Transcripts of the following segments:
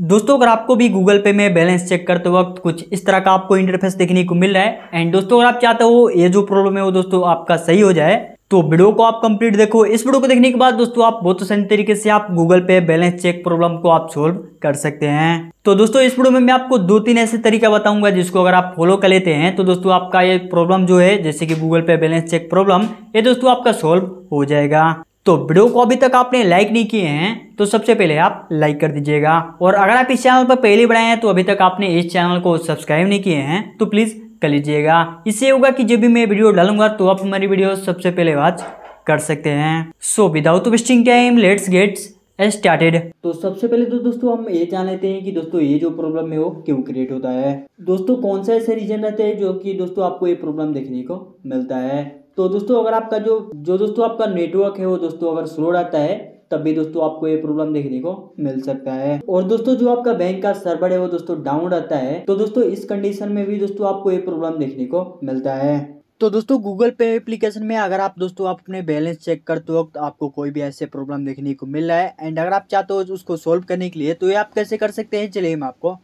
दोस्तों अगर आपको भी गूगल पे में बैलेंस चेक करते वक्त कुछ इस तरह का आपको इंटरफेस देखने को मिल रहा है एंड दोस्तों अगर आप चाहते हो ये जो प्रॉब्लम है वो दोस्तों आपका सही हो जाए तो वीडियो को आप कंप्लीट देखो इस वीडियो को देखने के बाद दोस्तों आप बहुत आसान तरीके से आप गूगल पे बैलेंस चेक प्रॉब्लम को आप सोल्व कर सकते हैं तो दोस्तों इस वीडियो में मैं आपको दो तीन ऐसे तरीका बताऊंगा जिसको अगर आप फॉलो कर लेते हैं तो दोस्तों आपका ये प्रॉब्लम जो है जैसे कि गूगल पे बैलेंस चेक प्रॉब्लम ये दोस्तों आपका सोल्व हो जाएगा तो वीडियो को अभी तक आपने लाइक नहीं किए हैं तो सबसे पहले आप लाइक कर दीजिएगा और अगर आप इस चैनल पर पहले बढ़ाए हैं तो अभी तक आपने इस चैनल को सब्सक्राइब नहीं किए हैं तो प्लीज़ कर लीजिएगा इससे होगा कि जब भी मैं वीडियो डालूंगा तो आप हमारी वीडियो सबसे पहले वॉच कर सकते हैं so without wasting time let's gets started तो सबसे पहले तो दोस्तों हम ये जान लेते हैं कि दोस्तों ये जो प्रॉब्लम है वो क्यों क्रिएट होता है दोस्तों कौन सा ऐसा रीजन रहता है जो कि दोस्तों आपको ये प्रॉब्लम देखने को मिलता है तो दोस्तों अगर आपका जो जो दोस्तों आपका नेटवर्क है वो दोस्तों अगर स्लो रहता है तब भी दोस्तों आपको ये प्रॉब्लम देखने को मिल सकता है और दोस्तों जो आपका बैंक का सर्वर है वो दोस्तों डाउन रहता है तो दोस्तों इस कंडीशन में भी दोस्तों आपको ये प्रॉब्लम देखने को मिलता है तो दोस्तों गूगल पे एप्लीकेशन में अगर आप दोस्तों आप अपने बैलेंस चेक करते वक्त आपको कोई भी ऐसे प्रॉब्लम देखने को मिल रहा है एंड अगर आप चाहते हो उसको सॉल्व करने के लिए तो ये आप कैसे कर सकते हैं चलिए हम आपको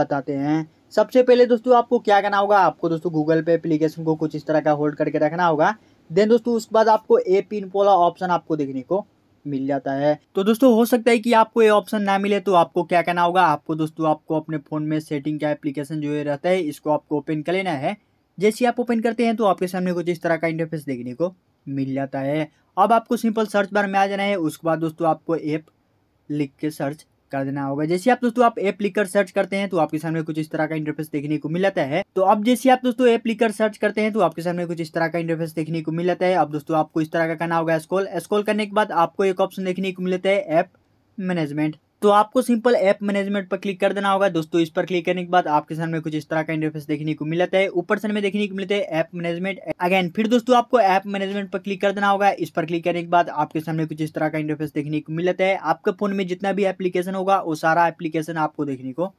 बताते हैं सबसे पहले दोस्तों आपको क्या करना होगा आपको दोस्तों गूगल पे एप्लीकेशन को कुछ इस तरह का होल्ड करके रखना होगा देन दोस्तों उसके बाद आपको ए पिन वाला ऑप्शन आपको देखने को मिल जाता है तो दोस्तों हो सकता है कि आपको ये ऑप्शन ना मिले तो आपको क्या करना होगा आपको दोस्तों आपको अपने फ़ोन में सेटिंग का एप्लीकेशन जो रहता है इसको आपको ओपन कर लेना है जैसे आप ओपन करते हैं तो आपके सामने कुछ इस तरह का इंटरफेस देखने को मिल जाता है अब आपको सिंपल सर्च बार में आ जाना है उसके बाद दोस्तों आपको ऐप लिख के सर्च कर देना होगा जैसे आप दोस्तों आप एप लिखकर सर्च करते हैं तो आपके सामने कुछ इस तरह का इंटरफेस देखने को मिल जाता है तो अब जैसे आप दोस्तों एप लिखकर सर्च करते हैं तो आपके सामने कुछ इस तरह का इंटरफेस देखने को मिल जाता है अब दोस्तों आपको इस तरह का करना होगा स्कॉल स्कॉल करने के बाद आपको एक ऑप्शन देखने को मिलता है ऐप मैनेजमेंट तो आपको सिंपल ऐप मैनेजमेंट पर क्लिक कर देना होगा दोस्तों इस पर क्लिक करने के बाद आपके सामने कुछ इस तरह का इंटरफेस देखने को मिलता है ऊपर से हमें देखने को मिलते हैं ऐप मैनेजमेंट अगेन फिर दोस्तों आपको ऐप मैनेजमेंट पर क्लिक कर देना होगा इस पर क्लिक करने के बाद आपके सामने कुछ इस तरह का इंटरफेस देखने को मिलता है आपके फोन में जितना भी एप्लीकेशन होगा वो सारा एप्लीकेशन आपको देखने को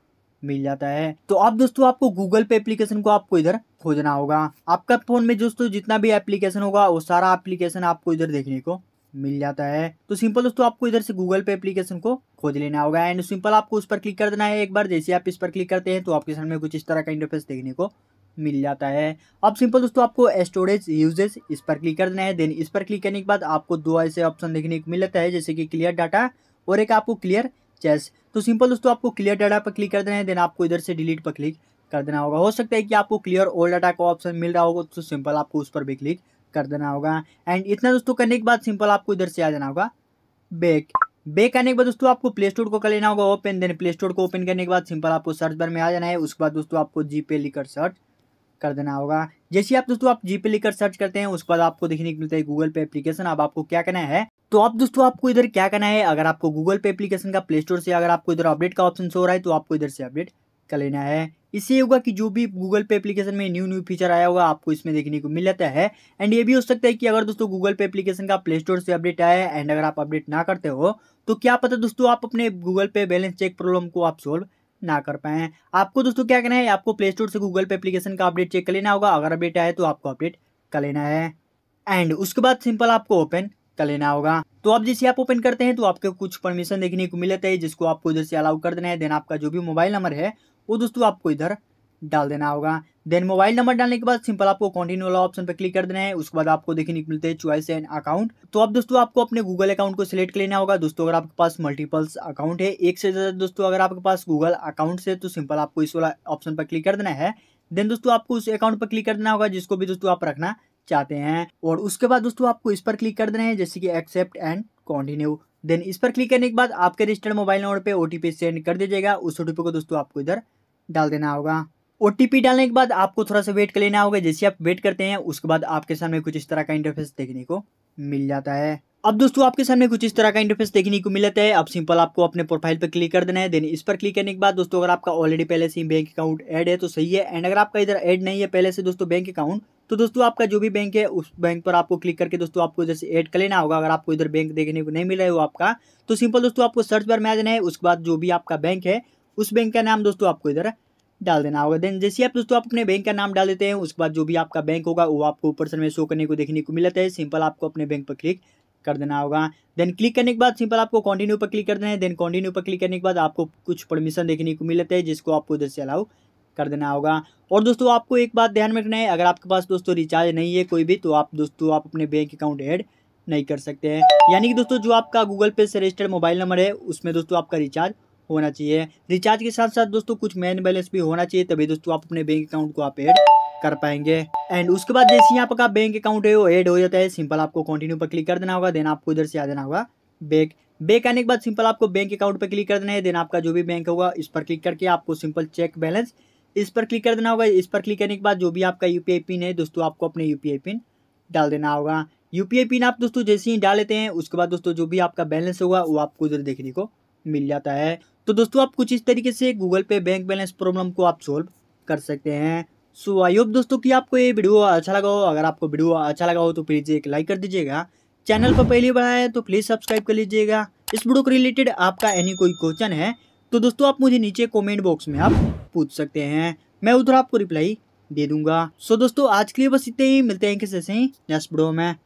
मिल जाता है तो आप दोस्तों आपको गूगल पे एप्लीकेशन को आपको इधर खोजना होगा आपका फोन में दोस्तों जितना भी एप्लीकेशन होगा वो सारा एप्लीकेशन आपको इधर देखने को मिल जाता है तो सिंपल दोस्तों आपको इधर से गूगल पे एप्लीकेशन को खोज लेना होगा एंड सिंपल आपको उस पर क्लिक कर देना है एक बार जैसे आप इस पर क्लिक करते हैं तो आपके सामने कुछ इस तरह का इंटरफेस देखने को मिल जाता है अब सिंपल दोस्तों आपको स्टोरेज यूजेस इस पर क्लिक कर देना है देन इस पर क्लिक करने के बाद आपको दो ऐसे ऑप्शन देखने को मिल जाता है जैसे कि क्लियर डाटा और एक आपको क्लियर चेस तो सिंपल दोस्तों आपको क्लियर डाटा पर क्लिक कर देना है देन आपको इधर से डिलीट पर क्लिक कर देना होगा हो सकता है कि आपको क्लियर ओल्ड डाटा का ऑप्शन मिल रहा होगा तो सिंपल आपको उस पर भी क्लिक कर देना होगा एंड इतना दोस्तों करने के बाद सिंपल आपको इधर से आ जाना होगा बैक बैक आने के बाद दोस्तों आपको प्ले स्टोर को कर लेना होगा ओपन देन प्ले स्टोर को ओपन करने के बाद सिंपल आपको सर्च बार में आ जाना है उसके बाद दोस्तों आपको जी पे लिखकर सर्च कर देना होगा जैसे आप दोस्तों आप जी पे लिखकर सर्च करते हैं उसके बाद आपको देखने को मिलता है गूगल पे एप्लीकेशन अब आपको क्या करना है तो आप दोस्तों आपको इधर क्या करना है अगर आपको गूगल पे एप्लीकेशन का प्ले स्टोर से अगर आपको इधर अपडेट का ऑप्शन हो रहा है तो आपको इधर से अपडेट कर लेना है इससे होगा कि जो भी गूगल पे एप्लीकेशन में न्यू न्यू फीचर आया होगा आपको इसमें देखने को मिल जाता है एंड ये भी हो सकता है कि अगर दोस्तों गूगल पे एप्लीकेशन का प्ले स्टोर से अपडेट आया है एंड अगर आप अपडेट ना करते हो तो क्या पता दोस्तों आप अपने गूगल पे बैलेंस चेक प्रॉब्लम को आप सोल्व ना कर पाए आपको दोस्तों क्या करना है आपको प्ले स्टोर से गूगल पे एप्लीकेशन का अपडेट चेक कर लेना होगा अगर अपडेट आए तो आपको अपडेट कर लेना है एंड उसके बाद सिंपल आपको ओपन कर लेना होगा तो आप जैसे आप ओपन करते हैं तो आपके कुछ परमिशन देखने को मिलता है जिसको आपको उधर से अलाउ कर देना है देन आपका जो भी मोबाइल नंबर है वो दोस्तों आपको इधर डाल देना होगा देन मोबाइल नंबर डालने के बाद सिंपल आपको कॉन्टिन्यू वाला ऑप्शन पर क्लिक कर देना है उसके बाद आपको देखने को मिलते हैं चॉइस एंड अकाउंट तो अब दोस्तों आपको अपने गूगल अकाउंट को सिलेक्ट कर लेना होगा दोस्तों अगर आपके पास मल्टीपल्स अकाउंट है एक से ज़्यादा दोस्तों अगर आपके पास गूगल अकाउंट है तो सिंपल आपको इस वाला ऑप्शन पर क्लिक कर देना है देन दोस्तों आपको उस अकाउंट पर क्लिक कर देना होगा जिसको भी दोस्तों आप रखना चाहते हैं और उसके बाद दोस्तों आपको इस पर क्लिक कर देना है जैसे कि एक्सेप्ट एंड कॉन्टिन्यू देन इस पर क्लिक करने के बाद आपके रजिस्टर्ड मोबाइल नंबर पर ओटीपी सेंड कर दिया जाएगा उस ओटीपी को दोस्तों आपको इधर डाल देना होगा ओ डालने के बाद आपको थोड़ा सा वेट कर लेना होगा जैसे आप वेट करते हैं उसके बाद आपके सामने कुछ इस तरह का इंटरफेस देखने को मिल जाता है अब दोस्तों आपके सामने कुछ इस तरह का इंटरफेस देखने को मिलता है अब सिंपल आपको अपने प्रोफाइल पर क्लिक कर देना है देन इस पर क्लिक करने के बाद दोस्तों अगर आपका ऑलरेडी पहले से ही बैंक अकाउंट ऐड है तो सही है एंड अगर आपका इधर ऐड नहीं है पहले से दोस्तों बैंक अकाउंट तो दोस्तों आपका जो भी बैंक है उस बैंक पर आपको क्लिक करके दोस्तों आपको इधर से एड कर लेना होगा अगर आपको इधर बैंक देखने को नहीं रहा है वो आपका तो सिंपल दोस्तों आपको सर्च बार में आ जाना है उसके बाद जो भी आपका बैंक है उस बैंक का नाम दोस्तों आपको इधर डाल देना होगा देन जैसे आप दोस्तों आप अपने बैंक का नाम डाल देते हैं उसके बाद जो भी आपका बैंक होगा वो आपको ऊपर से में शो करने को देखने को मिलता है सिंपल आपको अपने बैंक पर क्लिक कर देना होगा देन क्लिक करने के बाद सिंपल आपको कंटिन्यू पर क्लिक कर देना है देन कंटिन्यू पर क्लिक करने के बाद आपको कुछ परमिशन देखने को मिलता है जिसको आपको उधर से अलाउ कर देना होगा और दोस्तों आपको एक बात ध्यान में रखना है अगर आपके पास दोस्तों रिचार्ज नहीं है कोई भी तो आप दोस्तों आप अपने बैंक अकाउंट ऐड नहीं कर सकते हैं यानी कि दोस्तों जो आपका गूगल पे से रजिस्टर्ड मोबाइल नंबर है उसमें दोस्तों आपका रिचार्ज होना चाहिए रिचार्ज के साथ साथ दोस्तों कुछ मेन बैलेंस भी होना चाहिए तभी दोस्तों आप अपने बैंक अकाउंट को आप एड कर पाएंगे एंड उसके बाद जैसे ही आपका बैंक अकाउंट है वो एड हो जाता है सिंपल आपको कंटिन्यू पर क्लिक कर देना होगा देन आपको इधर से आ जाना होगा बैंक बैक आने के बाद सिंपल आपको बैंक अकाउंट पर क्लिक कर देना है देन आपका जो भी बैंक होगा इस पर क्लिक करके आपको सिंपल चेक बैलेंस इस पर क्लिक कर देना होगा इस पर क्लिक करने के बाद जो भी आपका यू पिन है दोस्तों आपको अपने यू पिन डाल देना होगा यू पिन आप दोस्तों जैसे ही डाल लेते हैं उसके बाद दोस्तों जो भी आपका बैलेंस होगा वो आपको उधर देखने को मिल जाता है तो दोस्तों आप कुछ इस तरीके से गूगल पे बैंक बैलेंस प्रॉब्लम को आप सोल्व कर सकते हैं सो आई होप दोस्तों कि आपको ये वीडियो अच्छा लगा हो अगर आपको वीडियो अच्छा लगा हो तो प्लीज़ एक लाइक कर दीजिएगा चैनल पर पहली बार आए तो प्लीज़ सब्सक्राइब कर लीजिएगा इस वीडियो के रिलेटेड आपका एनी कोई क्वेश्चन है तो दोस्तों आप मुझे नीचे कमेंट बॉक्स में आप पूछ सकते हैं मैं उधर आपको रिप्लाई दे दूंगा सो दोस्तों आज के लिए बस इतने ही मिलते हैं किसी से ही नेक्स्ट वीडियो में